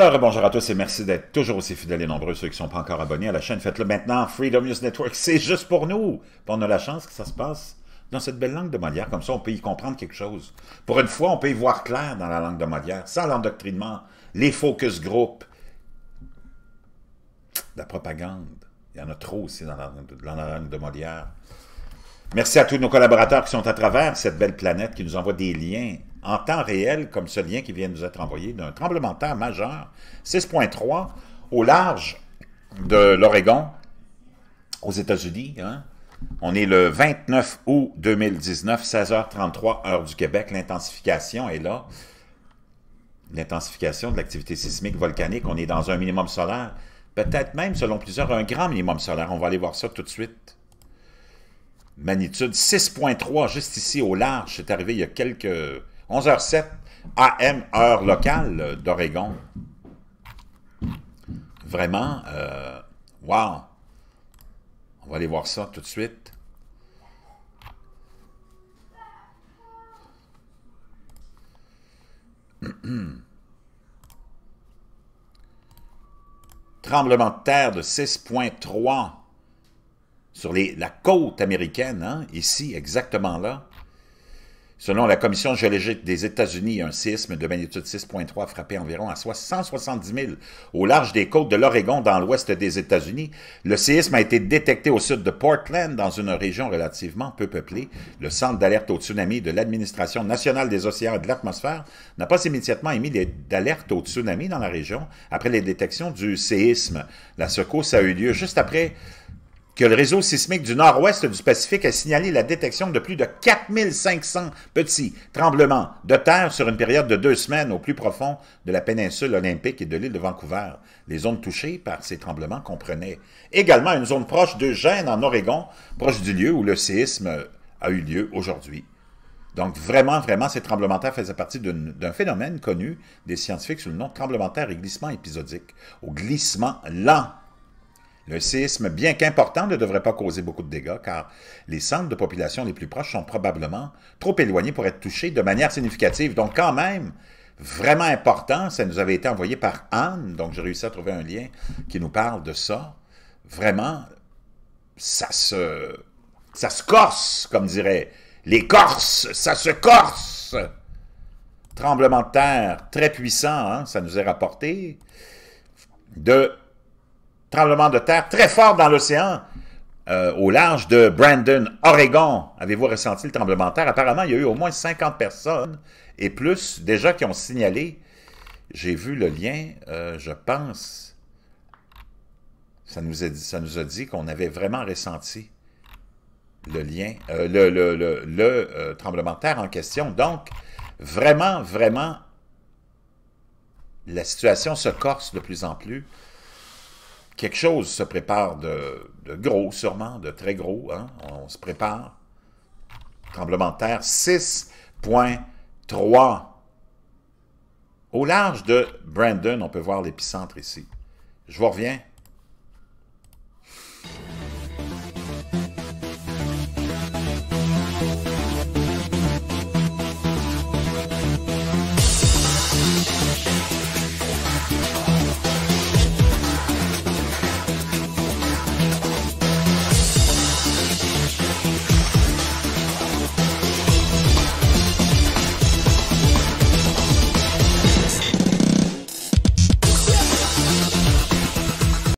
Alors, bonjour à tous et merci d'être toujours aussi fidèles et nombreux. Ceux qui ne sont pas encore abonnés à la chaîne, faites-le maintenant. Freedom News Network, c'est juste pour nous. On a la chance que ça se passe dans cette belle langue de Molière. Comme ça, on peut y comprendre quelque chose. Pour une fois, on peut y voir clair dans la langue de Molière, sans l'endoctrinement, les focus group, la propagande. Il y en a trop aussi dans la, langue de Molière. Merci à tous nos collaborateurs qui sont à travers cette belle planète, qui nous envoient des liens en temps réel, comme ce lien qui vient de nous être envoyé, d'un tremblement de terre majeur, 6.3, au large de l'Oregon, aux États-Unis. Hein, on est le 29 août 2019, 16h33, heure du Québec. L'intensification est là. L'intensification de l'activité sismique volcanique. On est dans un minimum solaire. Peut-être même, selon plusieurs, un grand minimum solaire. On va aller voir ça tout de suite. Magnitude 6.3, juste ici au large. C'est arrivé il y a quelques 11h07 AM, heure locale euh, d'Oregon. Vraiment, euh, wow! On va aller voir ça tout de suite. Tremblement de terre de 6.3 sur les, la côte américaine, hein, ici, exactement là. Selon la Commission géologique des États-Unis, un séisme de magnitude 6.3 a frappé environ à 170 000 au large des côtes de l'Oregon dans l'ouest des États-Unis. Le séisme a été détecté au sud de Portland, dans une région relativement peu peuplée. Le centre d'alerte au tsunami de l'Administration nationale des océans et de l'atmosphère n'a pas immédiatement émis d'alerte au tsunami dans la région après les détections du séisme. La secousse a eu lieu juste après que le réseau sismique du nord-ouest du Pacifique a signalé la détection de plus de 4500 petits tremblements de terre sur une période de deux semaines au plus profond de la péninsule olympique et de l'île de Vancouver. Les zones touchées par ces tremblements comprenaient également une zone proche de d'Eugène en Oregon, proche du lieu où le séisme a eu lieu aujourd'hui. Donc vraiment, vraiment, ces tremblements de terre faisaient partie d'un phénomène connu des scientifiques sous le nom de tremblement de terre et glissement épisodique, au glissement lent le séisme, bien qu'important, ne devrait pas causer beaucoup de dégâts, car les centres de population les plus proches sont probablement trop éloignés pour être touchés de manière significative. Donc, quand même, vraiment important, ça nous avait été envoyé par Anne, donc j'ai réussi à trouver un lien qui nous parle de ça. Vraiment, ça se... ça se corse, comme dirait les Corses, ça se corse! Tremblement de terre très puissant, hein, ça nous est rapporté, de tremblement de terre très fort dans l'océan, euh, au large de Brandon, Oregon. Avez-vous ressenti le tremblement de terre? Apparemment, il y a eu au moins 50 personnes et plus déjà qui ont signalé. J'ai vu le lien, euh, je pense. Ça nous a dit, dit qu'on avait vraiment ressenti le lien, euh, le tremblement de terre en question. Donc, vraiment, vraiment, la situation se corse de plus en plus quelque chose se prépare de, gros, sûrement, de très gros. Hein. On se prépare. Tremblement de terre, 6.3. Au large de Brandon, on peut voir l'épicentre ici. Je vous reviens.